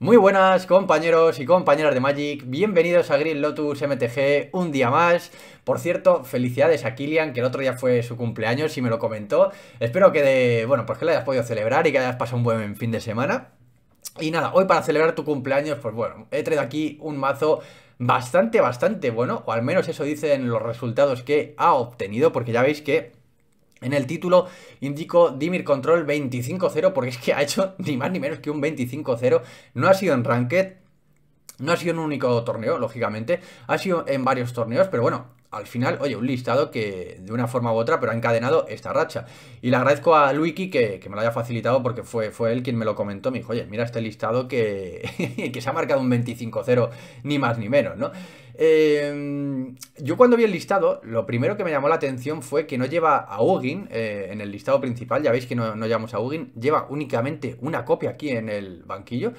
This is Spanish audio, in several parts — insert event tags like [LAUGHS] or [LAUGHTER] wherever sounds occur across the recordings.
Muy buenas compañeros y compañeras de Magic, bienvenidos a Green Lotus MTG un día más. Por cierto, felicidades a Kilian, que el otro día fue su cumpleaños y me lo comentó. Espero que de, bueno, pues que lo hayas podido celebrar y que hayas pasado un buen fin de semana. Y nada, hoy para celebrar tu cumpleaños, pues bueno, he traído aquí un mazo bastante, bastante bueno, o al menos eso dicen los resultados que ha obtenido, porque ya veis que en el título indico Dimir Control 25-0 porque es que ha hecho ni más ni menos que un 25-0. No ha sido en Ranked, no ha sido en un único torneo, lógicamente. Ha sido en varios torneos, pero bueno, al final, oye, un listado que de una forma u otra, pero ha encadenado esta racha. Y le agradezco a Luiki que, me lo haya facilitado porque fue, fue él quien me lo comentó. Me dijo, oye, mira este listado que, [LAUGHS] que se ha marcado un 25-0, ni más ni menos, ¿no? Eh, yo cuando vi el listado, lo primero que me llamó la atención fue que no lleva a Ugin eh, en el listado principal, ya veis que no, no llevamos a Ugin, lleva únicamente una copia aquí en el banquillo.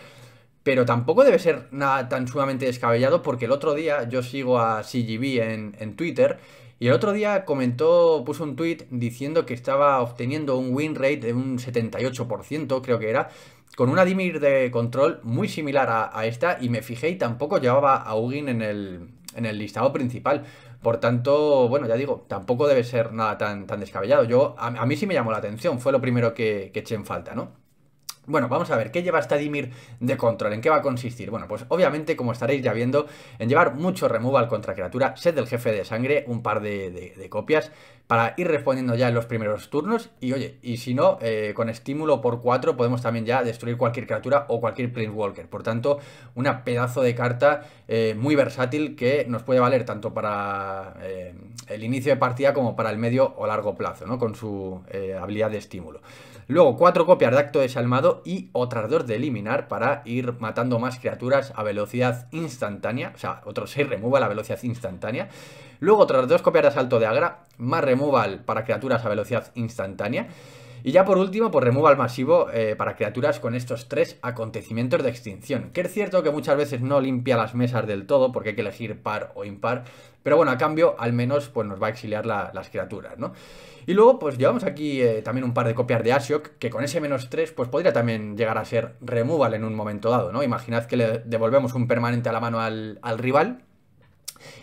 Pero tampoco debe ser nada tan sumamente descabellado porque el otro día yo sigo a CGB en, en Twitter y el otro día comentó, puso un tweet diciendo que estaba obteniendo un win rate de un 78%, creo que era, con una dimir de control muy similar a, esta y me fijé y tampoco llevaba a Ugin en el, en el listado principal. Por tanto, bueno, ya digo, tampoco debe ser nada tan, tan descabellado. Yo, a, mí sí me llamó la atención, fue lo primero que eché en falta, ¿no? Bueno, vamos a ver, ¿qué lleva Stadimir de control? ¿En qué va a consistir? Bueno, pues obviamente, como estaréis ya viendo, en llevar mucho removal contra criatura, Sed del jefe de sangre, un par de copias, para ir respondiendo ya en los primeros turnos. Y oye, y si no, eh, con estímulo por 4 podemos también ya destruir cualquier criatura o cualquier planeswalker. Walker. Por tanto, una pedazo de carta eh, muy versátil que nos puede valer tanto para eh, el inicio de partida como para el medio o largo plazo, ¿no? Con su habilidad de estímulo. Luego, cuatro copias de acto desalmado y otras dos de eliminar para ir matando más criaturas a velocidad instantánea. O sea, otros 6 a la velocidad instantánea. Luego, tras dos copias de asalto de Agra, más removal para criaturas a velocidad instantánea. Y ya por último, pues removal masivo eh, para criaturas con estos tres acontecimientos de extinción. Que es cierto que muchas veces no limpia las mesas del todo porque hay que elegir par o impar. Pero bueno, a cambio, al menos pues nos va a exiliar las criaturas, ¿no? Y luego, pues llevamos aquí eh, también un par de copias de Ashok, que con ese menos 3, pues podría también llegar a ser removal en un momento dado, ¿no? Imaginad que le devolvemos un permanente a la mano al, al rival,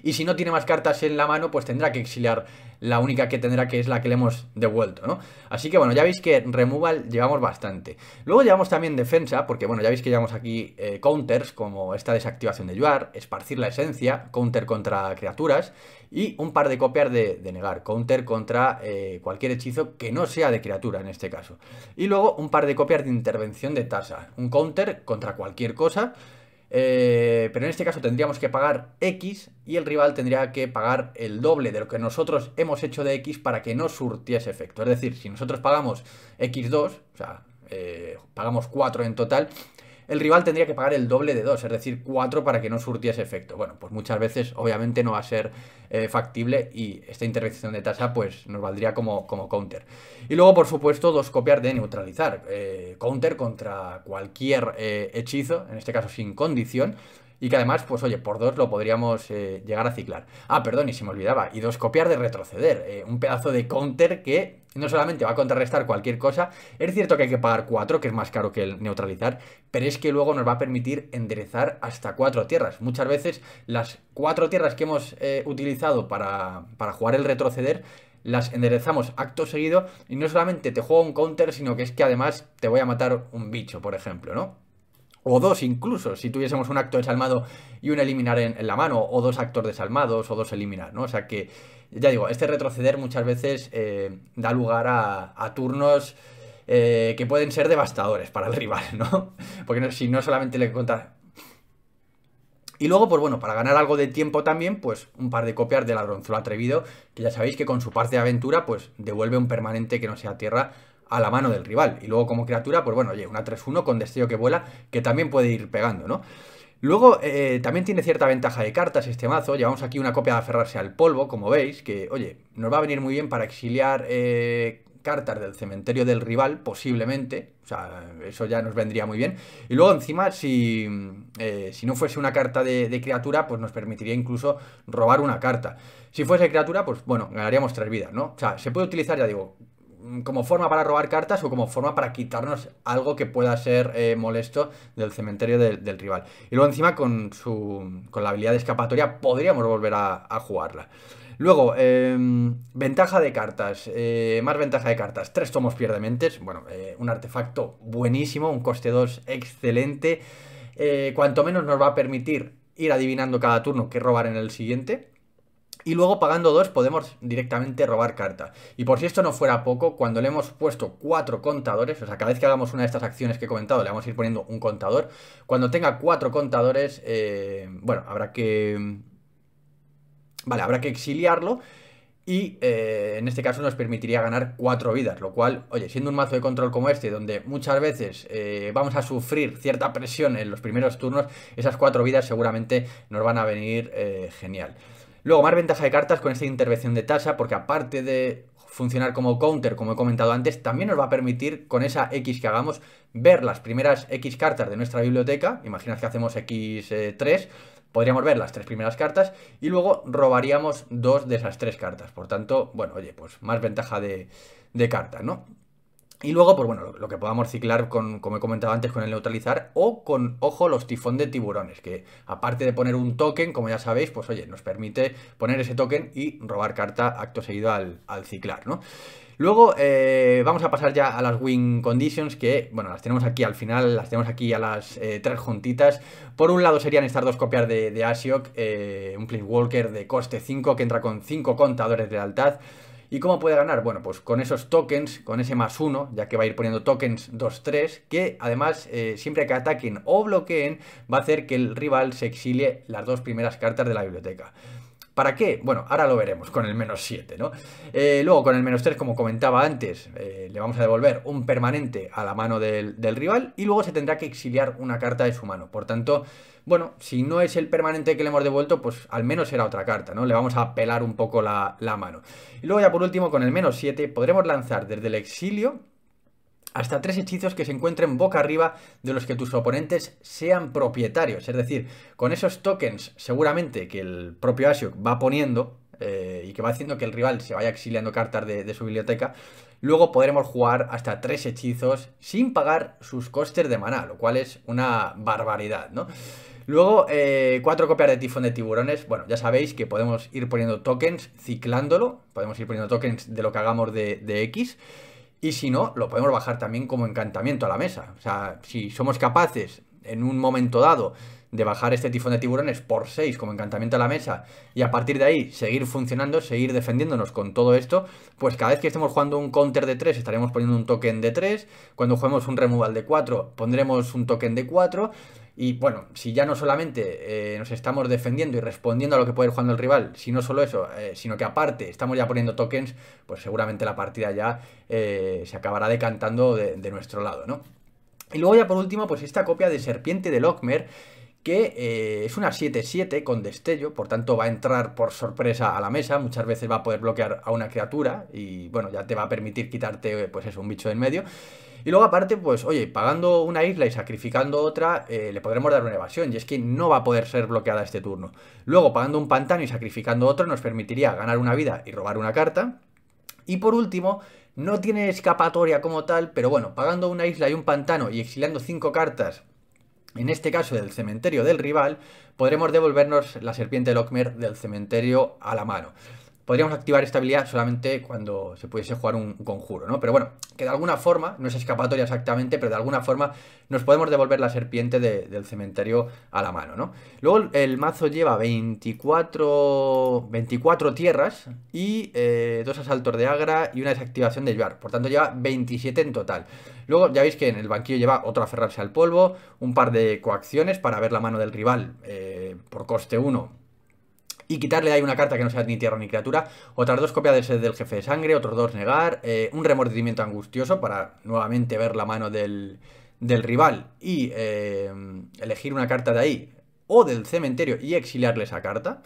y si no tiene más cartas en la mano, pues tendrá que exiliar la única que tendrá, que es la que le hemos devuelto, ¿no? Así que, bueno, ya veis que removal llevamos bastante. Luego llevamos también defensa, porque, bueno, ya veis que llevamos aquí eh, counters, como esta desactivación de Yuar, esparcir la esencia, counter contra criaturas, y un par de copias de, negar, counter contra eh, cualquier hechizo que no sea de criatura, en este caso. Y luego un par de copias de intervención de tasa, un counter contra cualquier cosa, eh, pero en este caso tendríamos que pagar X y el rival tendría que pagar el doble de lo que nosotros hemos hecho de X para que no surtiese efecto. Es decir, si nosotros pagamos X2, o sea, eh, pagamos 4 en total, el rival tendría que pagar el doble de 2, es decir, 4 para que no surtiese efecto. Bueno, pues muchas veces obviamente no va a ser eh, factible y esta intervención de tasa pues nos valdría como, como counter. Y luego, por supuesto, dos copiar de neutralizar. Eh, counter contra cualquier eh, hechizo, en este caso sin condición, y que además, pues oye, por dos lo podríamos eh, llegar a ciclar. Ah, perdón, y se me olvidaba, y dos copiar de retroceder, eh, un pedazo de counter que no solamente va a contrarrestar cualquier cosa, es cierto que hay que pagar cuatro, que es más caro que el neutralizar, pero es que luego nos va a permitir enderezar hasta cuatro tierras. Muchas veces las cuatro tierras que hemos eh, utilizado para, para jugar el retroceder las enderezamos acto seguido y no solamente te juego un counter, sino que es que además te voy a matar un bicho, por ejemplo, ¿no? o dos incluso, si tuviésemos un acto desalmado y un eliminar en, la mano, o dos actos desalmados, o dos eliminar, ¿no? O sea que, ya digo, este retroceder muchas veces eh, da lugar a, turnos eh, que pueden ser devastadores para el rival, ¿no? [LAUGHS] Porque si no solamente le contar... Y luego, pues bueno, para ganar algo de tiempo también, pues un par de copias de ladronzuelo atrevido, que ya sabéis que con su parte de aventura, pues devuelve un permanente que no sea tierra a la mano del rival. Y luego como criatura, pues bueno, oye, una 3-1 con destello que vuela, que también puede ir pegando, ¿no? Luego, eh, también tiene cierta ventaja de cartas este mazo. Llevamos aquí una copia de aferrarse al polvo, como veis, que, oye, nos va a venir muy bien para exiliar eh, cartas del cementerio del rival, posiblemente. O sea, eso ya nos vendría muy bien. Y luego encima, si, eh, si no fuese una carta de, de, criatura, pues nos permitiría incluso robar una carta. Si fuese criatura, pues bueno, ganaríamos tres vidas, ¿no? O sea, se puede utilizar, ya digo, Mm, como forma para robar cartas o como forma para quitarnos algo que pueda ser eh, molesto del cementerio del rival. Y luego encima con, su, con la habilidad de escapatoria podríamos volver a, jugarla. Luego, em, ventaja de cartas, eh, más ventaja de cartas, tres tomos pierdementes, bueno, eh, un artefacto buenísimo, un coste 2 excelente, cuanto menos nos va a permitir ir adivinando cada turno que robar en el siguiente, y luego pagando dos podemos directamente robar carta. Y por si esto no fuera poco, cuando le hemos puesto cuatro contadores, o sea, cada vez que hagamos una de estas acciones que he comentado, le vamos a ir poniendo un contador. Cuando tenga cuatro contadores, eh, bueno, habrá que... Vale, habrá que exiliarlo. Y eh, en este caso nos permitiría ganar cuatro vidas, lo cual, oye, siendo un mazo de control como este, donde muchas veces eh, vamos a sufrir cierta presión en los primeros turnos, esas cuatro vidas seguramente nos van a venir genial. Luego, más ventaja de cartas con esta intervención de tasa, porque aparte de funcionar como counter, como he comentado antes, también nos va a permitir con esa X que hagamos ver las primeras X cartas de nuestra biblioteca, Imagina que hacemos X3, eh, podríamos ver las tres primeras cartas y luego robaríamos dos de esas tres cartas. Por tanto, bueno, oye, pues más ventaja de, de cartas, ¿no? Y luego, pues bueno, lo, que podamos ciclar, con, como he comentado antes, con el neutralizar o con, ojo, los tifón de tiburones, que aparte de poner un token, como ya sabéis, pues oye, nos permite poner ese token y robar carta acto seguido al, al ciclar, ¿no? Luego eh, vamos a pasar ya a las win conditions que, bueno, las tenemos aquí al final, las tenemos aquí a las eh, tres juntitas. Por un lado serían estas dos copias de, de Asiok, eh, un walker de coste 5 que entra con 5 contadores de lealtad. ¿Y cómo puede ganar? Bueno, pues con esos tokens, con ese más uno, ya que va a ir poniendo tokens 2-3, que además eh, siempre que ataquen o bloqueen va a hacer que el rival se exilie las dos primeras cartas de la biblioteca. ¿Para qué? Bueno, ahora lo veremos con el menos 7, ¿no? Eh, luego con el menos 3, como comentaba antes, eh, le vamos a devolver un permanente a la mano del rival y luego se tendrá que exiliar una carta de su mano. Por tanto, bueno, si no es el permanente que le hemos devuelto, pues al menos será otra carta, ¿no? Le vamos a pelar un poco la, mano. Y luego ya por último, con el menos 7, podremos lanzar desde el exilio hasta tres hechizos que se encuentren boca arriba de los que tus oponentes sean propietarios. Es decir, con esos tokens seguramente que el propio Ashok va poniendo eh, y que va haciendo que el rival se vaya exiliando cartas de, de su biblioteca, luego podremos jugar hasta tres hechizos sin pagar sus costes de maná, lo cual es una barbaridad, ¿no? Luego, eh, cuatro copias de tifón de tiburones. Bueno, ya sabéis que podemos ir poniendo tokens ciclándolo. Podemos ir poniendo tokens de lo que hagamos de, X. Y si no, lo podemos bajar también como encantamiento a la mesa. O sea, si somos capaces en un momento dado de bajar este tifón de tiburones por 6 como encantamiento a la mesa y a partir de ahí seguir funcionando, seguir defendiéndonos con todo esto, pues cada vez que estemos jugando un counter de 3 estaremos poniendo un token de 3, cuando juguemos un removal de 4 pondremos un token de 4 y bueno, si ya no solamente eh, nos estamos defendiendo y respondiendo a lo que puede ir jugando el rival, si no solo eso, eh, sino que aparte estamos ya poniendo tokens, pues seguramente la partida ya eh, se acabará decantando de, nuestro lado, ¿no? Y luego ya por último, pues esta copia de Serpiente de Lockmer, que es una 7-7 con destello, por tanto va a entrar por sorpresa a la mesa, muchas veces va a poder bloquear a una criatura y bueno, ya te va a permitir quitarte pues eso, un bicho en medio. Y luego aparte, pues oye, pagando una isla y sacrificando otra, eh, le podremos dar una evasión, y es que no va a poder ser bloqueada este turno. Luego, pagando un pantano y sacrificando otro, nos permitiría ganar una vida y robar una carta. Y por último, no tiene escapatoria como tal, pero bueno, pagando una isla y un pantano y exiliando cinco cartas en este caso del cementerio del rival, podremos devolvernos la serpiente Lockmer del cementerio a la mano podríamos activar esta habilidad solamente cuando se pudiese jugar un conjuro, ¿no? Pero bueno, que de alguna forma, no es escapatoria exactamente, pero de alguna forma nos podemos devolver la serpiente del cementerio a la mano, ¿no? Luego el mazo lleva 24, 24 tierras y eh, dos asaltos de agra y una desactivación de Yuar, por tanto lleva 27 en total. Luego ya veis que en el banquillo lleva otro aferrarse al polvo, un par de coacciones para ver la mano del rival eh, por coste 1 y quitarle ahí una carta que no sea ni tierra ni criatura, otras dos copias de sed del jefe de sangre, otros dos negar, eh, un remordimiento angustioso para nuevamente ver la mano del, rival y eh, elegir una carta de ahí o del cementerio y exiliarle esa carta.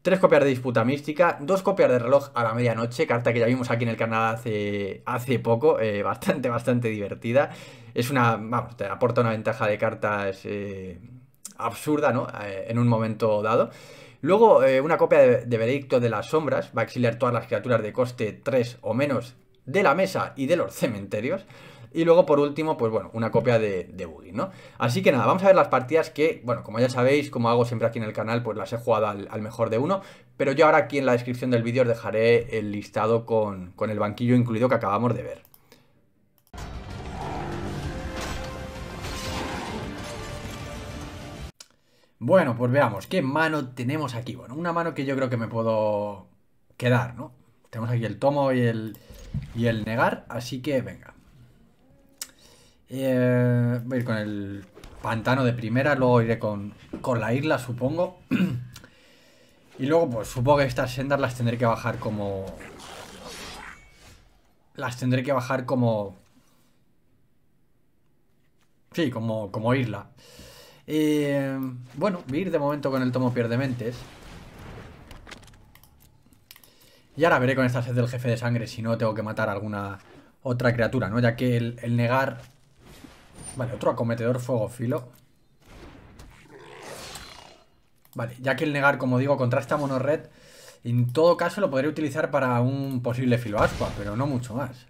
Tres copias de disputa mística, dos copias de reloj a la medianoche, carta que ya vimos aquí en el canal hace, hace poco, eh, [LAUGHS] bastante, bastante divertida. Es una, vamos, te aporta una ventaja de cartas absurda, ¿no? en un momento dado. Luego, eh, una copia de, Veredicto de las Sombras va a exiliar todas las criaturas de coste 3 o menos de la mesa y de los [LAUGHS] cementerios. Y luego, por último, pues bueno, una copia de, de ¿no? Así que nada, vamos a ver las partidas que, bueno, como ya sabéis, como hago siempre aquí en el canal, pues las he jugado al, mejor de uno. Pero yo ahora aquí en la descripción del vídeo os dejaré el listado con, con el banquillo incluido que acabamos de ver. Bueno, pues veamos, ¿qué mano tenemos aquí? Bueno, una mano que yo creo que me puedo quedar, ¿no? Tenemos aquí el tomo y el, y el negar, así que venga. Eh, voy a ir con el pantano de primera, luego iré con, la isla, supongo. [CLEARS THROAT] y luego, pues supongo que estas sendas las tendré que bajar como... Las tendré que bajar como... Sí, como, como isla. Eh, bueno, voy de momento con el tomo pierdementes. Y ahora veré con esta sed del jefe de sangre si no tengo que matar a alguna otra criatura, ¿no? Ya que el, negar... Vale, otro acometedor fuego filo. Vale, ya que el negar, como digo, contrasta red en todo caso lo podría utilizar para un posible filo aspa, pero no mucho más.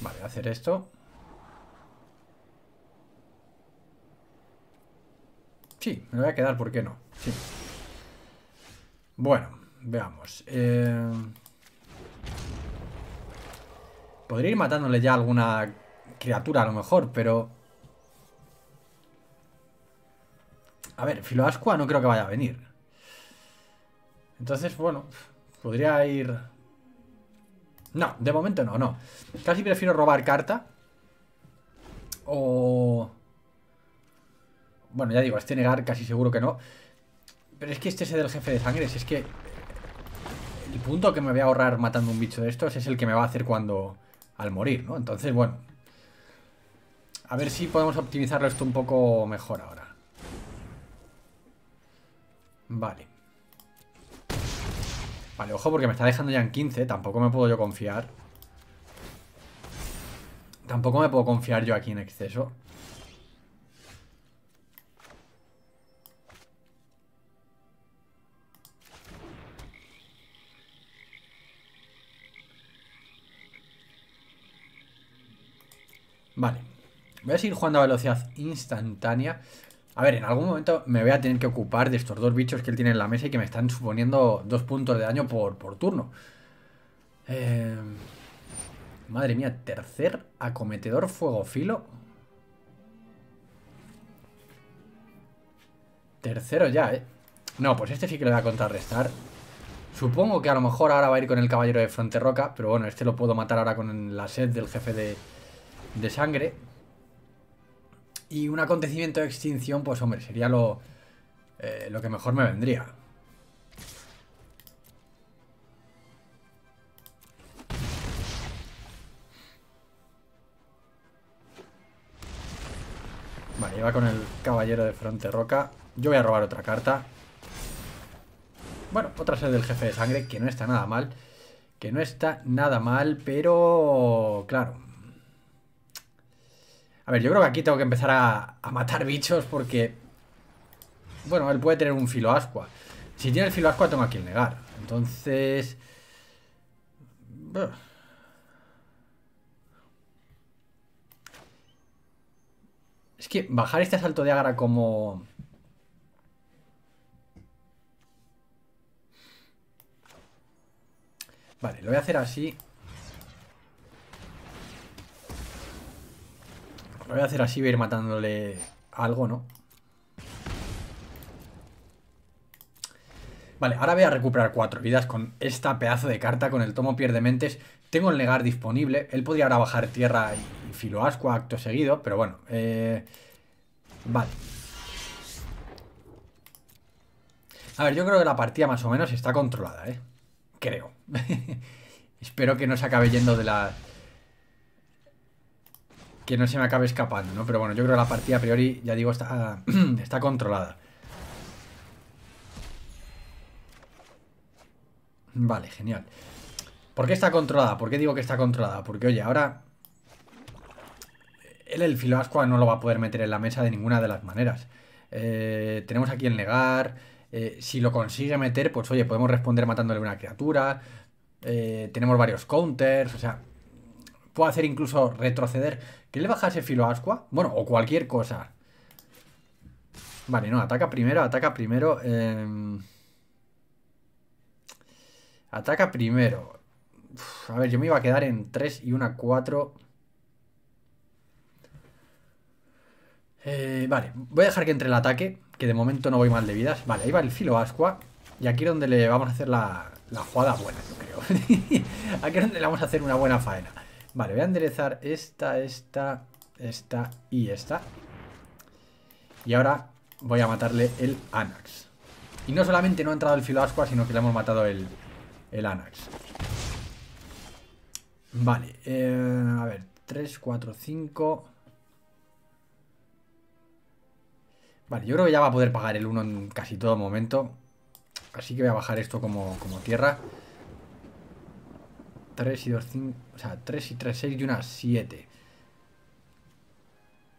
Vale, hacer esto. Sí, me voy a quedar, ¿por qué no? Sí. Bueno, veamos. Eh, podría ir matándole ya alguna criatura a lo mejor, pero... A ver, Filoascua no creo que vaya a venir. Entonces, bueno, podría ir... No, de momento no, no. Casi prefiero robar carta. O... Bueno, ya digo, este negar casi seguro que no. Pero es que este es del jefe de sangre. es que el punto que me voy a ahorrar matando un bicho de estos es el que me va a hacer cuando... Al morir, ¿no? Entonces, bueno. A ver si podemos optimizarlo esto un poco mejor ahora. Vale. Vale, ojo porque me está dejando ya en 15. Tampoco me puedo yo confiar. Tampoco me puedo confiar yo aquí en exceso. Vale. Voy a seguir jugando a velocidad instantánea. A ver, en algún momento me voy a tener que ocupar de estos dos bichos que él tiene en la mesa y que me están suponiendo dos puntos de daño por, turno. Eh, madre mía, tercer acometedor fuego filo. Tercero ya, ¿eh? No, pues este sí que le voy a contrarrestar. Supongo que a lo mejor ahora va a ir con el caballero de Fronterroca, pero bueno, este lo puedo matar ahora con la sed del jefe de, de sangre. Y un acontecimiento de extinción, pues hombre, sería lo, eh, lo que mejor me vendría. Vale, iba con el caballero de Fronte Roca. Yo voy a robar otra carta. Bueno, otra sed del jefe de sangre, que no está nada mal. Que no está nada mal, pero... Claro, a ver, yo creo que aquí tengo que empezar a, matar bichos porque... Bueno, él puede tener un filo ascua. Si tiene el filo ascua, tengo aquí el negar. Entonces... Es que bajar este asalto de Ágara como... Vale, lo voy a hacer así voy a hacer así, voy a ir matándole algo, ¿no? Vale, ahora voy a recuperar cuatro vidas con esta pedazo de carta, con el tomo pierde mentes. Tengo el negar disponible. Él podría ahora bajar tierra y filo filoascua acto seguido, pero bueno. Eh, vale. A ver, yo creo que la partida más o menos está controlada, ¿eh? Creo. [LAUGHS] Espero que no se acabe yendo de la que no se me acabe escapando, ¿no? Pero bueno, yo creo que la partida a priori, ya digo, está, [CLEARS THROAT] está controlada. Vale, genial. ¿Por qué está controlada? ¿Por qué digo que está controlada? Porque, oye, ahora... Él el Ascua no lo va a poder meter en la mesa de ninguna de las maneras. Eh, tenemos aquí el negar. Eh, si lo consigue meter, pues oye, podemos responder matándole una criatura. Eh, tenemos varios counters. O sea, puedo hacer incluso retroceder. ¿Que le bajase filo Asqua? Bueno, o cualquier cosa. Vale, no, ataca primero, ataca primero. Em, ataca primero. a ver, yo me iba a quedar en 3 y una 4. Eh, vale, voy a dejar que entre el ataque, que de momento no voy mal de vidas. Vale, ahí va el filo Asqua. Y aquí es donde le vamos a hacer la, la jugada buena, yo creo. [LAUGHS] aquí es donde le vamos a hacer una buena faena. Vale, voy a enderezar esta, esta, esta y esta. Y ahora voy a matarle el Anax. Y no solamente no ha entrado el filo sino que le hemos matado el, Anax. Vale, eh, a ver, 3, 4, 5... Vale, yo creo que ya va a poder pagar el 1 en casi todo momento. Así que voy a bajar esto como, como tierra. 3 y 2, 5, o sea, 3 y 3, 6 y una 7.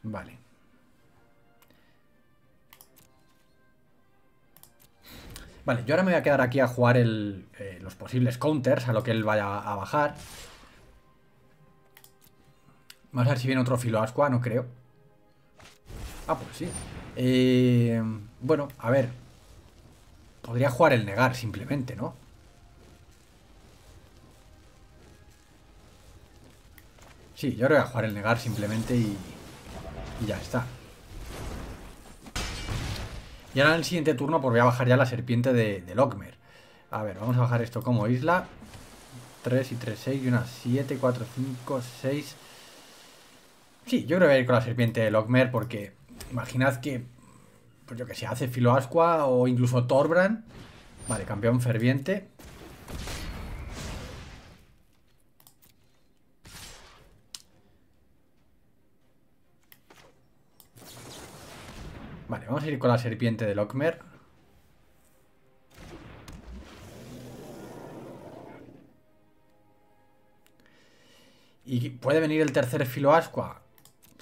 Vale. Vale, yo ahora me voy a quedar aquí a jugar eh, los posibles counters, a lo que él vaya a bajar. Vamos a ver si viene otro filo ascua, no creo. Ah, pues sí. Eh, bueno, a ver. Podría jugar el negar simplemente, ¿no? Sí, yo creo que voy a jugar el negar simplemente y, y ya está. Y ahora en el siguiente turno pues voy a bajar ya la serpiente de, de Lockmer. A ver, vamos a bajar esto como isla. 3 y 3, 6 y una 7, 4, 5, 6. Sí, yo creo que voy a ir con la serpiente de Lockmer porque imaginad que, pues yo que sé, hace Filoasqua o incluso Torbran. Vale, campeón ferviente. Vale, vamos a ir con la serpiente de Lockmer. ¿Y puede venir el tercer filo asqua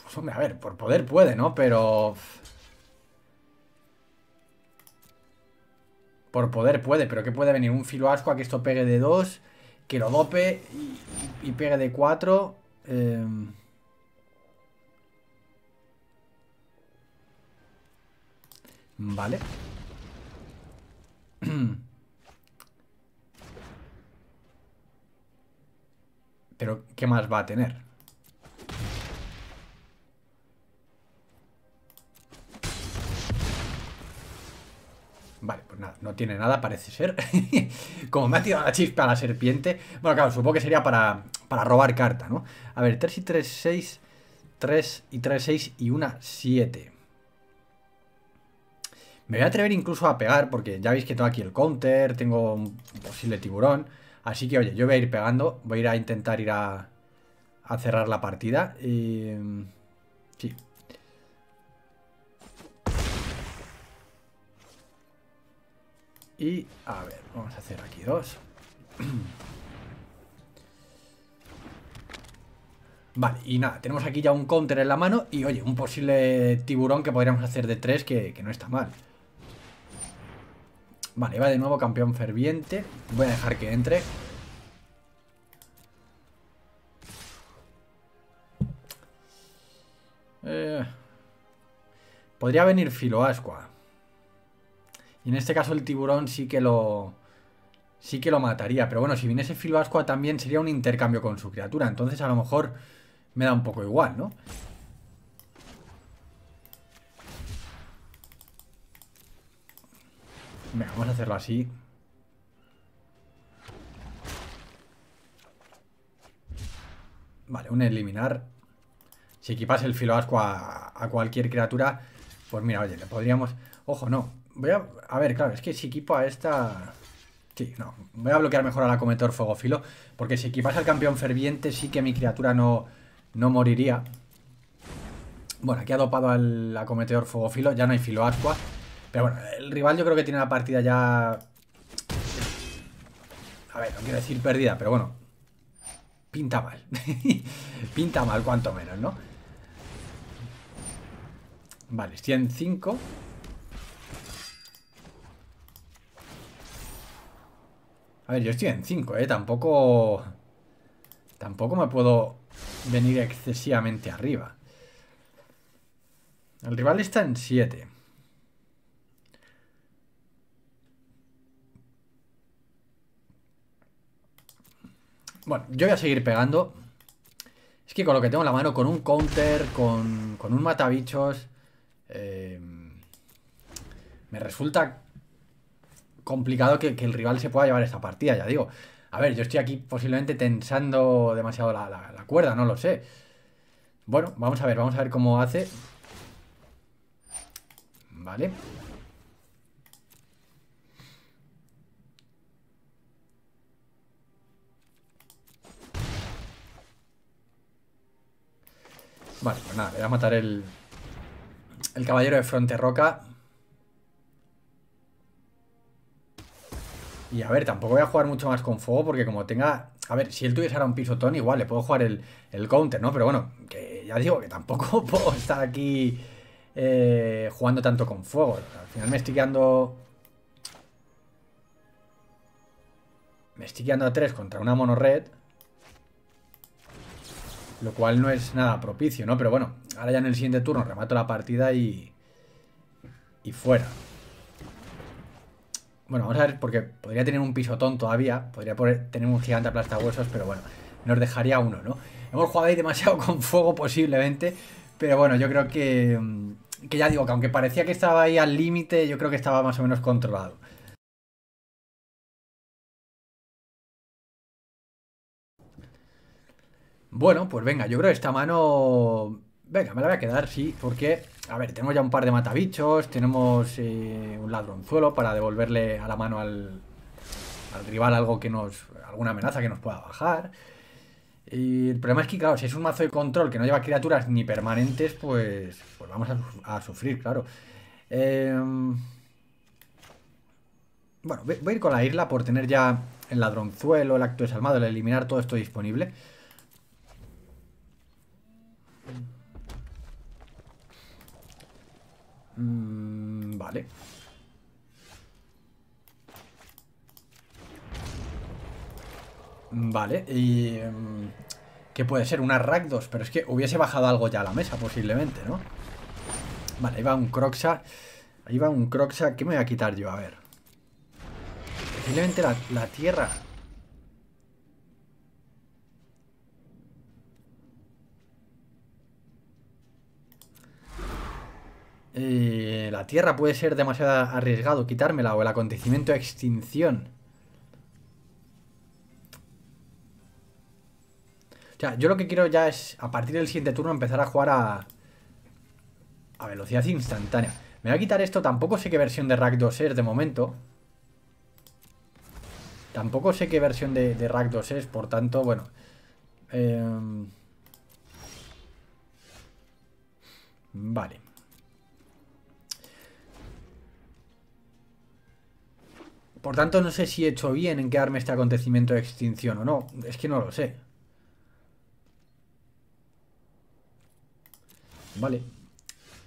Pues hombre, a ver, por poder puede, ¿no? Pero... Por poder puede, pero ¿qué puede venir? Un filo asqua que esto pegue de 2, que lo dope y, y, pegue de 4. Eh... Em, Vale. [CLEARS THROAT] Pero, ¿qué más va a tener? Vale, pues nada, no tiene nada, parece ser. [LAUGHS] Como me ha tirado la chispa a la serpiente. Bueno, claro, supongo que sería para, robar carta, ¿no? A ver, 3 y 3, 6, 3 y 3, 6 y 1, 7. Me voy a atrever incluso a pegar, porque ya veis que tengo aquí el counter, tengo un posible tiburón. Así que, oye, yo voy a ir pegando, voy a ir a intentar ir a, cerrar la partida. Y... Sí. Y, a ver, vamos a hacer aquí dos. [CLEARS THROAT] Vale, y nada, tenemos aquí ya un counter en la mano y, oye, un posible tiburón que podríamos hacer de tres que no está mal. Vale, va de nuevo campeón ferviente. Voy a dejar que entre. Eh, podría venir Filoascua. Y en este caso el tiburón sí que lo... Sí que lo mataría. Pero bueno, si viniese Filoascua también sería un intercambio con su criatura. Entonces a lo mejor me da un poco igual, ¿no? Venga, vamos a hacerlo así. Vale, un eliminar. Si equipas el filo asco a, cualquier criatura, pues mira, oye, le podríamos... Ojo, no. Voy a... ver, claro, es que si equipo a esta... Sí, no. Voy a bloquear mejor al acometor fuego filo, porque si equipas al campeón ferviente sí que mi criatura no, no moriría. Bueno, aquí ha dopado al acometedor fuego filo, ya no hay filo asco. Pero bueno, el rival yo creo que tiene la partida ya... A ver, no quiero decir perdida, pero bueno. Pinta mal. [LAUGHS] pinta mal, cuanto menos, ¿no? Vale, en 5. A ver, yo estoy en 5, ¿eh? Tampoco... Tampoco me puedo venir excesivamente arriba. El rival está en 7. Bueno, yo voy a seguir pegando. Es que con lo que tengo en la mano, con un counter, con, un matabichos... Em, me resulta complicado que, el rival se pueda llevar esta partida, ya digo. A ver, yo estoy aquí posiblemente tensando demasiado la cuerda, no lo sé. Bueno, vamos a ver, vamos a ver cómo hace. Vale. Vale, pues nada, voy a matar el... El caballero de Frente Roca. Y a ver, tampoco voy a jugar mucho más con fuego porque como tenga... A ver, si él tuviese ahora un pisotón, igual le puedo jugar el, counter, ¿no? Pero bueno, que ya digo que tampoco [LAUGHS] puedo estar aquí eh, jugando tanto con fuego. Al final me estoy quedando... Me estoy quedando a tres contra una mono red. Lo cual no es nada propicio, ¿no? Pero bueno, ahora ya en el siguiente turno remato la partida y... Y fuera. Bueno, vamos a ver, porque podría tener un pisotón todavía. Podría tener un gigante huesos pero bueno, nos dejaría uno, ¿no? Hemos jugado ahí demasiado [LAUGHS] con fuego posiblemente. Pero bueno, yo creo que... Que ya digo, que aunque parecía que estaba ahí al límite, yo creo que estaba más o menos controlado. Bueno, pues venga, yo creo que esta mano... Venga, me la voy a quedar, sí, porque... A ver, tenemos ya un par de matabichos, tenemos eh, un ladronzuelo para devolverle a la mano al, al rival algo que nos... alguna amenaza que nos pueda bajar. Y el problema es que, claro, si es un mazo de control que no lleva criaturas ni permanentes, pues, pues vamos a, sufrir, claro. Em, bueno, voy, a ir con la isla por tener ya el ladronzuelo, el acto desarmado, el eliminar todo esto disponible. Mm, vale. Mm, vale, y... Mm, ¿Qué puede ser? Una Rakdos, pero es que hubiese bajado algo ya a la mesa posiblemente, ¿no? Vale, ahí va un Croxa. Ahí va un Croxa. ¿Qué me voy a quitar yo? A ver. Posiblemente la, la tierra Eh, la Tierra puede ser demasiado arriesgado quitármela o el acontecimiento de extinción. O sea, yo lo que quiero ya es, a partir del siguiente turno, empezar a jugar a... A velocidad instantánea. Me voy a quitar esto. Tampoco sé qué versión de Rack 2 es de momento. Tampoco sé qué versión de, de 2 es, por tanto, bueno... Em, vale. Por tanto, no sé si he hecho bien en quedarme este acontecimiento de extinción o no. Es que no lo sé. Vale.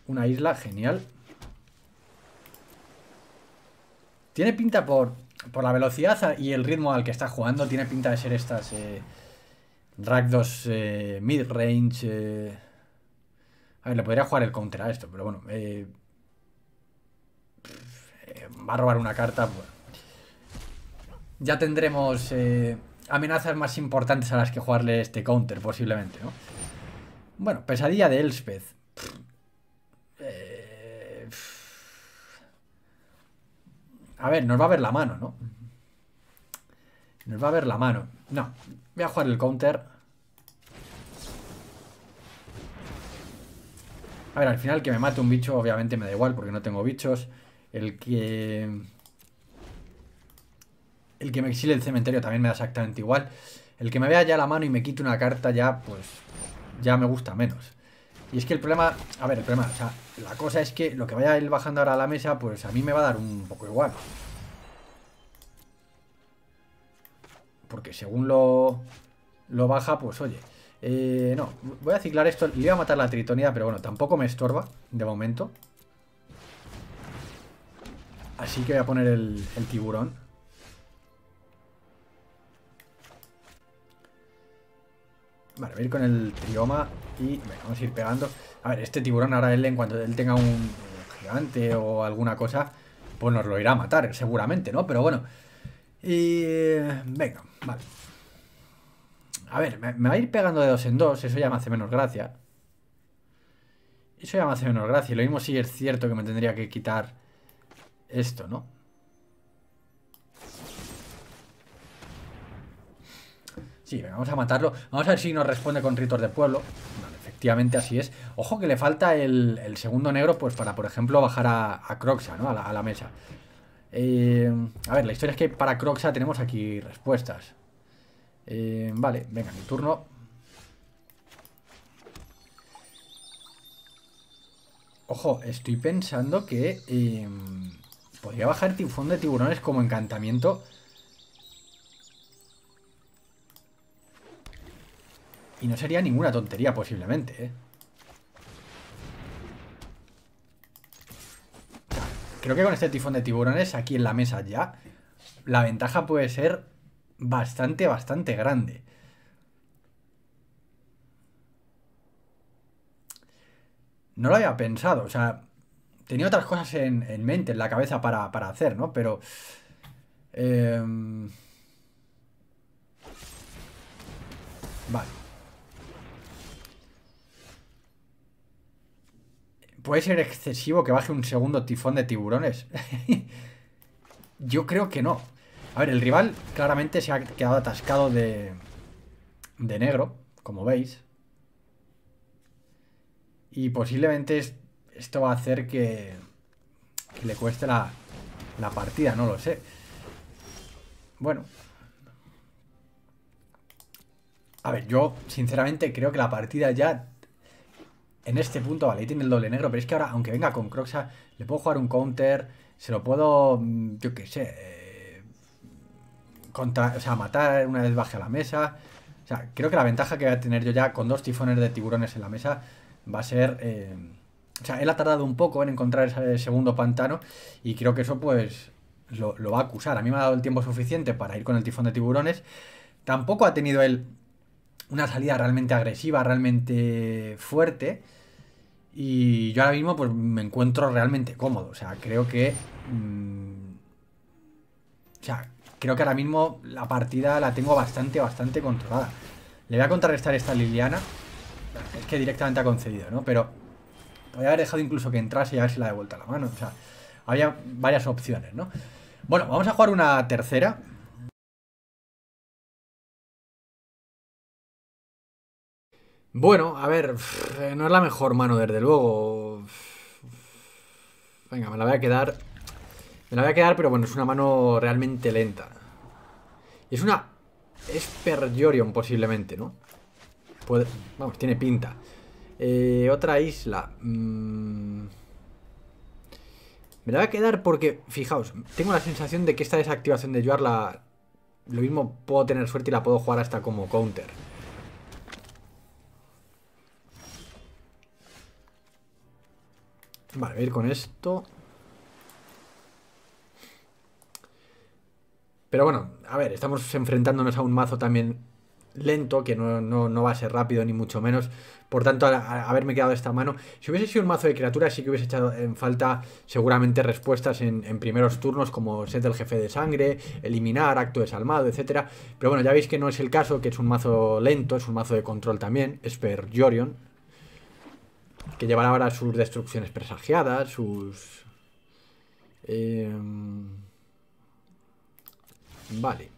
Una isla, genial. Tiene pinta por, la velocidad y el ritmo al que está jugando. Tiene pinta de ser estas Drag eh, 2 eh, mid-range. Eh. A ver, le podría jugar el counter a esto, pero bueno. va a robar una carta. Pues ya tendremos eh, amenazas más importantes a las que jugarle este counter, posiblemente, ¿no? Bueno, pesadilla de Elspeth. Eh, a ver, nos va a ver la mano, ¿no? Nos va a ver la mano. No, voy a jugar el counter. A ver, al final que me mate un bicho, obviamente me da igual porque no tengo bichos. El que el que me exile el cementerio también me da exactamente igual. El que me vea ya la mano y me quite una carta ya, pues... Ya me gusta menos. Y es que el problema... A ver, el problema... O sea, la cosa es que lo que vaya él bajando ahora a la mesa, pues a mí me va a dar un poco igual. Porque según lo... Lo baja, pues oye... Eh, no, voy a ciclar esto. y voy a matar la tritonía pero bueno, tampoco me estorba de momento. Así que voy a poner el tiburón. Vale, voy a ir con el trioma y vamos a ir pegando. A ver, este tiburón ahora él, en cuanto él tenga un gigante o alguna cosa, pues nos lo irá a matar, seguramente, ¿no? Pero bueno. Y... venga, vale. A ver, me, va a ir pegando de dos en dos, eso ya me hace menos gracia. Eso ya me hace menos gracia. Lo mismo si es cierto que me tendría que quitar esto, ¿no? Sí, vamos a matarlo. Vamos a ver si nos responde con ritos de pueblo. Vale, efectivamente así es. Ojo que le falta el, segundo negro, pues para, por ejemplo, bajar a, Croxa, ¿no? A la, mesa. Eh, a ver, la historia es que para Croxa tenemos aquí respuestas. Eh, vale, venga, mi turno. Ojo, estoy pensando que eh, podría bajar Tifón de Tiburones como encantamiento Y no sería ninguna tontería posiblemente, ¿eh? Creo que con este tifón de tiburones aquí en la mesa ya, la ventaja puede ser bastante, bastante grande. No lo había pensado, o sea, tenía otras cosas en, mente, en la cabeza para, para hacer, ¿no? Pero... Em, vale. puede ser excesivo que baje un segundo tifón de tiburones. [LAUGHS] Yo creo que no. A ver, el rival claramente se ha quedado atascado de, de negro, como veis. Y posiblemente esto va a hacer que, que le cueste la, la partida, no lo sé. Bueno. A ver, yo sinceramente creo que la partida ya en este punto, vale, ahí tiene el doble negro, pero es que ahora, aunque venga con Croxa, le puedo jugar un counter, se lo puedo, mm, yo qué sé, eh, contra, o sea, matar una vez baje a la mesa. O sea, creo que la ventaja que voy a tener yo ya con dos tifones de tiburones en la mesa va a ser... Eh, o sea, él ha tardado un poco en encontrar ese segundo pantano y creo que eso pues lo, lo va a acusar. A mí me ha dado el tiempo suficiente para ir con el tifón de tiburones. Tampoco ha tenido él una salida realmente agresiva, realmente fuerte. Y yo ahora mismo pues me encuentro realmente cómodo. O sea, creo que... Mm, o sea, creo que ahora mismo la partida la tengo bastante, bastante controlada. Le voy a contrarrestar esta Liliana. Es que directamente ha concedido, ¿no? Pero a haber dejado incluso que entrase y si la devuelta a la mano. O sea, había varias opciones, ¿no? Bueno, vamos a jugar una tercera. Bueno, a ver, eh, no es la mejor mano, desde luego. Venga, me la voy a quedar. Me la voy a quedar, pero bueno, es una mano realmente lenta. Es una... Es Perjorion posiblemente, ¿no? Puede... Vamos, tiene pinta. Eh, otra isla. Mm. Me la voy a quedar porque, fijaos, tengo la sensación de que esta desactivación de Yuar la... Lo mismo puedo tener suerte y la puedo jugar hasta como counter. Vale, voy a ir con esto. Pero bueno, a ver, estamos enfrentándonos a un mazo también lento, que no, va a ser rápido ni mucho menos. Por tanto, haberme quedado esta mano. Si hubiese sido un mazo de criaturas, sí que hubiese echado en falta seguramente respuestas en, primeros turnos, como ser del jefe de sangre, eliminar, acto desalmado, etc. Pero bueno, ya veis que no es el caso, que es un mazo lento, es un mazo de control también, Esper Jorion, que llevará ahora sus destrucciones presagiadas, sus... Em, vale.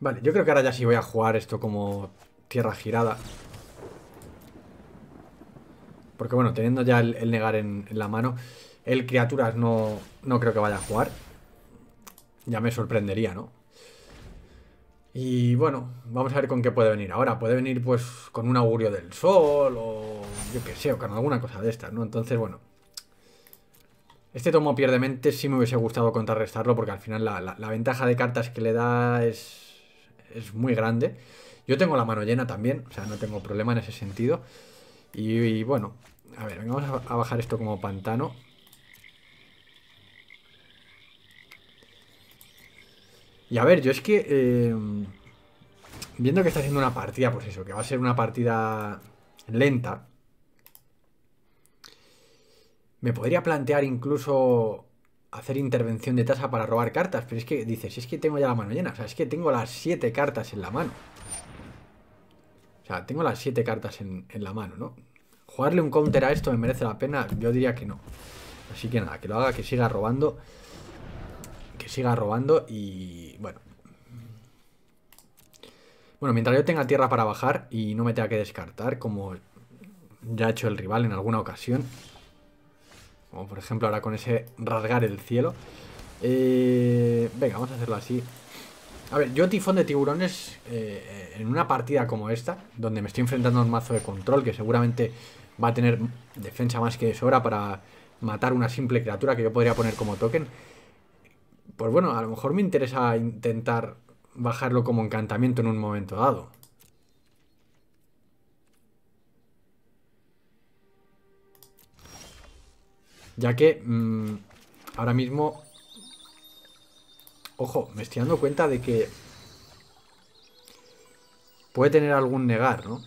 Vale, yo creo que ahora ya sí voy a jugar esto como tierra girada. Porque bueno, teniendo ya el, negar en, en, la mano, el criaturas no, no creo que vaya a jugar. Ya me sorprendería, ¿no? Y bueno, vamos a ver con qué puede venir ahora. Puede venir pues con un augurio del sol o yo qué sé, o con alguna cosa de estas, ¿no? Entonces, bueno. Este tomo pierde mente sí me hubiese gustado contrarrestarlo porque al final la, ventaja de cartas que le da es, es muy grande. Yo tengo la mano llena también, o sea, no tengo problema en ese sentido. Y, bueno, a ver, vamos a bajar esto como pantano. Y a ver, yo es que... Eh, viendo que está haciendo una partida, pues eso, que va a ser una partida lenta. Me podría plantear incluso hacer intervención de tasa para robar cartas, pero es que dices, es que tengo ya la mano llena, o sea, es que tengo las siete cartas en la mano. O sea, tengo las siete cartas en, en, la mano, ¿no? ¿Jugarle un counter a esto me merece la pena? Yo diría que no. Así que nada, que lo haga, que siga robando que siga robando y bueno. Bueno, mientras yo tenga tierra para bajar y no me tenga que descartar, como ya ha hecho el rival en alguna ocasión. Como por ejemplo ahora con ese rasgar el cielo. Eh, venga, vamos a hacerlo así. A ver, yo tifón de tiburones eh, en una partida como esta, donde me estoy enfrentando a un mazo de control que seguramente va a tener defensa más que de sobra para matar una simple criatura que yo podría poner como token pues bueno, a lo mejor me interesa intentar bajarlo como encantamiento en un momento dado. Ya que mm, ahora mismo... Ojo, me estoy dando cuenta de que... Puede tener algún negar, ¿no?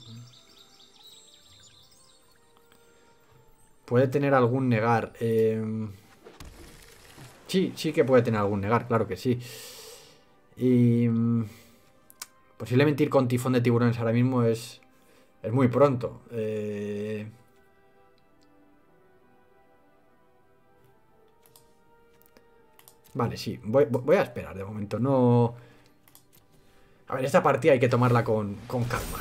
Puede tener algún negar. Eh... Sí, sí que puede tener algún negar, claro que sí. Y... Mm, posiblemente ir con tifón de tiburones ahora mismo es... Es muy pronto. Eh, vale, sí. Voy, a esperar de momento. No... A ver, esta partida hay que tomarla con calma.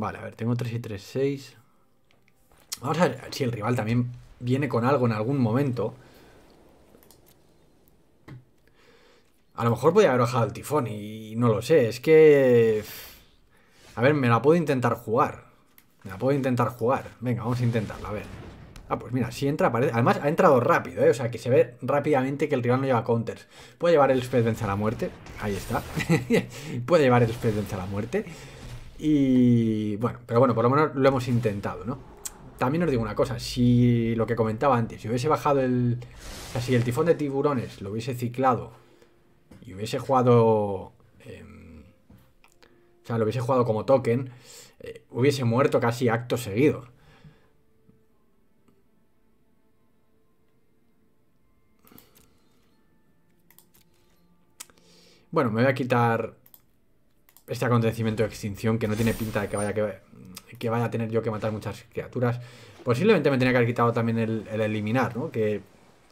Vale, a ver, tengo 3 y 3, 6. Vamos a ver si el rival también viene con algo en algún momento. A lo mejor podía haber bajado el tifón y no lo sé. Es que... A ver, me la puedo intentar jugar. Me la puedo intentar jugar. Venga, vamos a intentarlo, a ver. Ah, pues mira, si entra, Además, ha entrado rápido, ¿eh? O sea, que se ve rápidamente que el rival no lleva counters. Puede llevar el speed Vence a la muerte. Ahí está. [LAUGHS] Puede llevar el speed Vence a la muerte. Y bueno, pero bueno, por lo menos lo hemos intentado, ¿no? También os digo una cosa, si lo que comentaba antes, si hubiese bajado el... O si el tifón de tiburones lo hubiese ciclado y hubiese jugado... Em, o sea, lo hubiese jugado como token, eh, hubiese muerto casi acto seguido. Bueno, me voy a quitar este acontecimiento de extinción que no tiene pinta de que vaya, que, que vaya a tener yo que matar muchas criaturas. Posiblemente me tenía que haber quitado también el, eliminar, ¿no? Que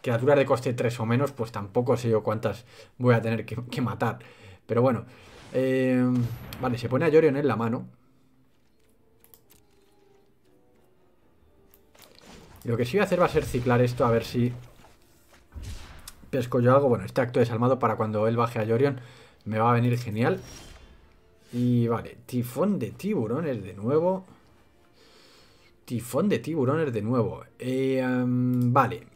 criaturas de coste 3 o menos, pues tampoco sé yo cuántas voy a tener que, matar. Pero bueno. Em, vale, se pone a Jorion en la mano. Lo que sí voy a hacer va a ser ciclar esto, a ver si pesco yo algo. Bueno, este acto desalmado para cuando él baje a Jorion me va a venir genial. Y vale, tifón de tiburones de nuevo. Tifón de tiburones de nuevo. Eh, vale.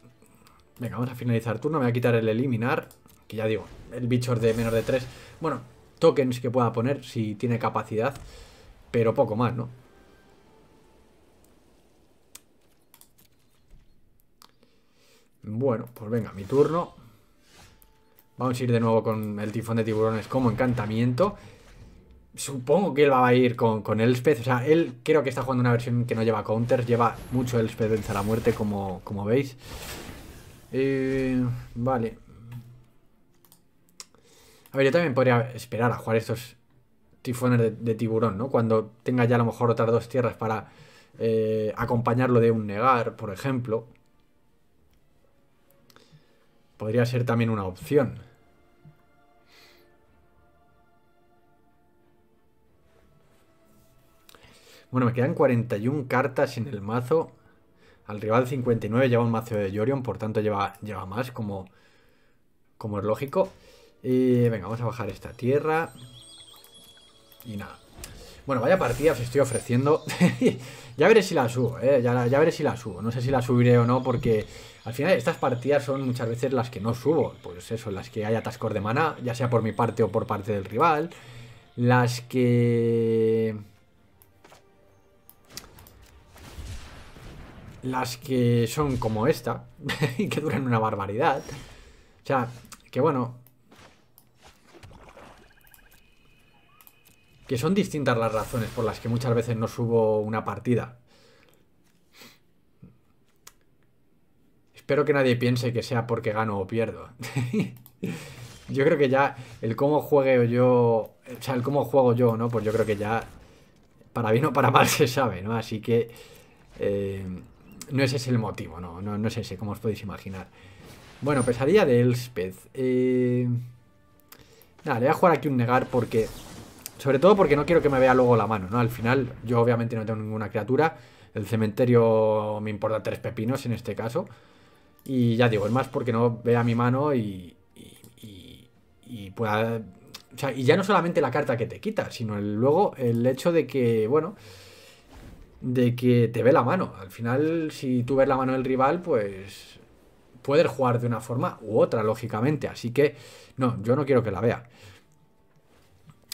Venga, vamos a finalizar turno. Me voy a quitar el eliminar. Que ya digo, el bicho es de menos de 3. Bueno, tokens que pueda poner si tiene capacidad. Pero poco más, ¿no? Bueno, pues venga, mi turno. Vamos a ir de nuevo con el tifón de tiburones como encantamiento supongo que él va a ir con, con Elspeth. O sea, él creo que está jugando una versión que no lleva counter, Lleva mucho Elspeth venza a la muerte, como, como veis. Eh, vale. A ver, yo también podría esperar a jugar estos tifones de, tiburón, ¿no? Cuando tenga ya a lo mejor otras dos tierras para eh, acompañarlo de un negar, por ejemplo. Podría ser también una opción. Bueno, me quedan 41 cartas en el mazo. Al rival 59 lleva un mazo de Yorion, por tanto lleva, lleva más, como, como es lógico. Y venga, vamos a bajar esta tierra. Y nada. Bueno, vaya partida os estoy ofreciendo. [LAUGHS] ya veré si la subo, ¿eh? Ya, ya, veré si la subo. No sé si la subiré o no, porque al final estas partidas son muchas veces las que no subo. Pues eso, las que hay atascos de mana, ya sea por mi parte o por parte del rival. Las que... las que son como esta, [LAUGHS] y que duran una barbaridad. O sea, que bueno... Que son distintas las razones por las que muchas veces no subo una partida. Espero que nadie piense que sea porque gano o pierdo. [LAUGHS] yo creo que ya el cómo juegue yo, o sea, el cómo juego yo, ¿no? Pues yo creo que ya para bien o para mal [LAUGHS] se sabe, ¿no? Así que... Eh, no ese es el motivo, no, no, es ese, como os podéis imaginar. Bueno, pesadilla de Elspeth. Eh, nada, le voy a jugar aquí un negar porque... Sobre todo porque no quiero que me vea luego la mano, ¿no? Al final, yo obviamente no tengo ninguna criatura. El cementerio me importa tres pepinos en este caso. Y ya digo, es más porque no vea mi mano y... Y, pueda... O sea, y ya no solamente la carta que te quita, sino luego el hecho de que, bueno de que te ve la mano. Al final, si tú ves la mano del rival, pues puedes jugar de una forma u otra, lógicamente. Así que, no, yo no quiero que la vea.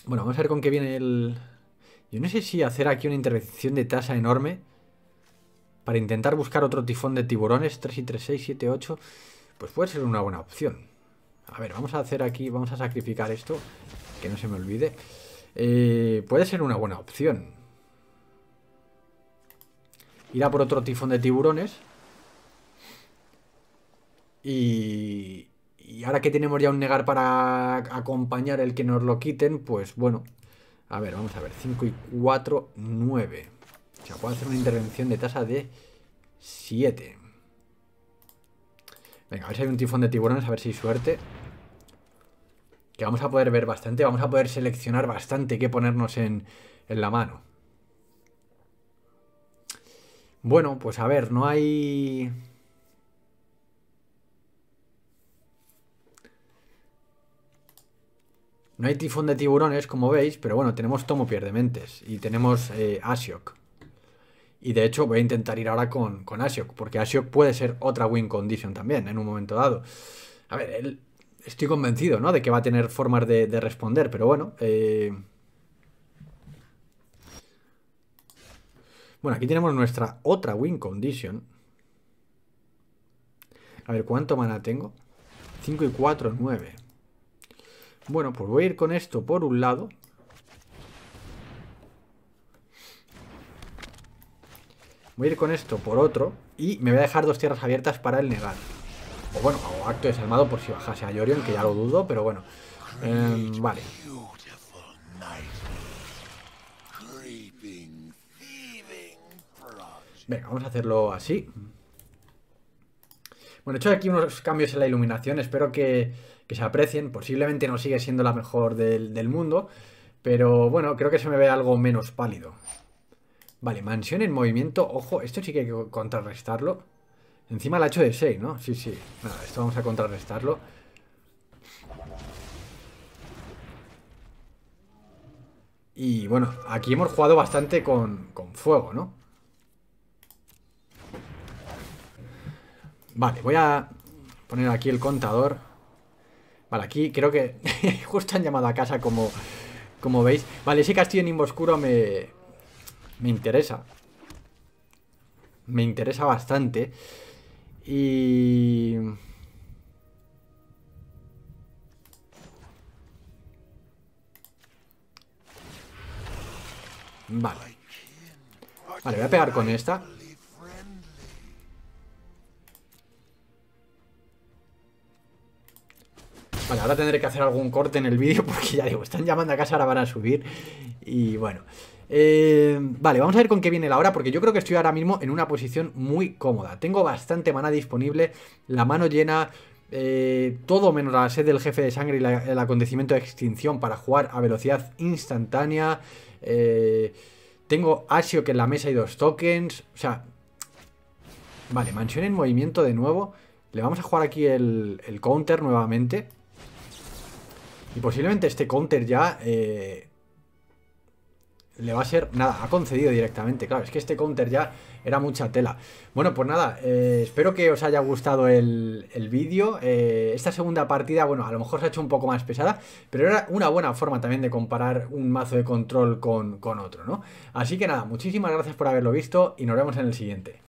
Bueno, vamos a ver con qué viene el... Yo no sé si hacer aquí una intervención de tasa enorme para intentar buscar otro tifón de tiburones, 3 y 3, 6, 7, 8, pues puede ser una buena opción. A ver, vamos a hacer aquí, vamos a sacrificar esto, que no se me olvide. Eh, puede ser una buena opción irá por otro tifón de tiburones. Y, y ahora que tenemos ya un negar para acompañar el que nos lo quiten, pues bueno. A ver, vamos a ver. 5 y 4, 9. O sea, puedo hacer una intervención de tasa de 7. Venga, a ver si hay un tifón de tiburones, a ver si hay suerte. Que vamos a poder ver bastante, vamos a poder seleccionar bastante qué ponernos en, en la mano. Bueno, pues a ver, no hay... No hay tifón de tiburones, como veis, pero bueno, tenemos Tomo Pierdementes y tenemos eh, Asiok. Y de hecho voy a intentar ir ahora con, con Asiok, porque Asiok puede ser otra win condition también en un momento dado. A ver, él, estoy convencido, ¿no? De que va a tener formas de, responder, pero bueno, eh, Bueno, aquí tenemos nuestra otra win condition. A ver, ¿cuánto mana tengo? 5 y 4, 9. Bueno, pues voy a ir con esto por un lado. Voy a ir con esto por otro. Y me voy a dejar dos tierras abiertas para el negar. O bueno, o acto desarmado por si bajase a Yorion, que ya lo dudo, pero bueno. Em, vale. Venga, vamos a hacerlo así. Bueno, he hecho aquí unos cambios en la iluminación, espero que, se aprecien. Posiblemente no sigue siendo la mejor del, mundo, pero bueno, creo que se me ve algo menos pálido. Vale, mansión en movimiento. Ojo, esto sí que hay que contrarrestarlo. Encima la he hecho de 6, ¿no? Sí, sí. esto vamos a contrarrestarlo. Y bueno, aquí hemos jugado bastante con fuego, ¿no? Vale, voy a poner aquí el contador. Vale, aquí creo que [LAUGHS] justo han llamado a casa como, como veis. Vale, ese castillo en Imboscuro me, me interesa. Me interesa bastante. Y... Vale. Vale, voy a pegar con esta. Vale, ahora tendré que hacer algún corte en el vídeo [LAUGHS] porque ya digo, están llamando a casa, ahora van a subir. Y bueno. Eh, vale, vamos a ver con qué viene la hora, porque yo creo que estoy ahora mismo en una posición muy cómoda. Tengo bastante mana disponible, la mano llena, eh, todo menos la sed del jefe de sangre y el acontecimiento de extinción para jugar a velocidad instantánea. Eh, tengo Asio que en la mesa hay dos tokens. O sea, vale, mansión en movimiento de nuevo. Le vamos a jugar aquí el counter nuevamente. Y posiblemente este counter ya... Eh, le va a ser... Nada, ha concedido directamente. Claro, es que este counter ya era mucha tela. Bueno, pues nada, eh, espero que os haya gustado el, vídeo. Eh, esta segunda partida, bueno, a lo mejor se ha hecho un poco más pesada, pero era una buena forma también de comparar un mazo de control con, con otro, ¿no? Así que nada, muchísimas gracias por haberlo visto y nos vemos en el siguiente.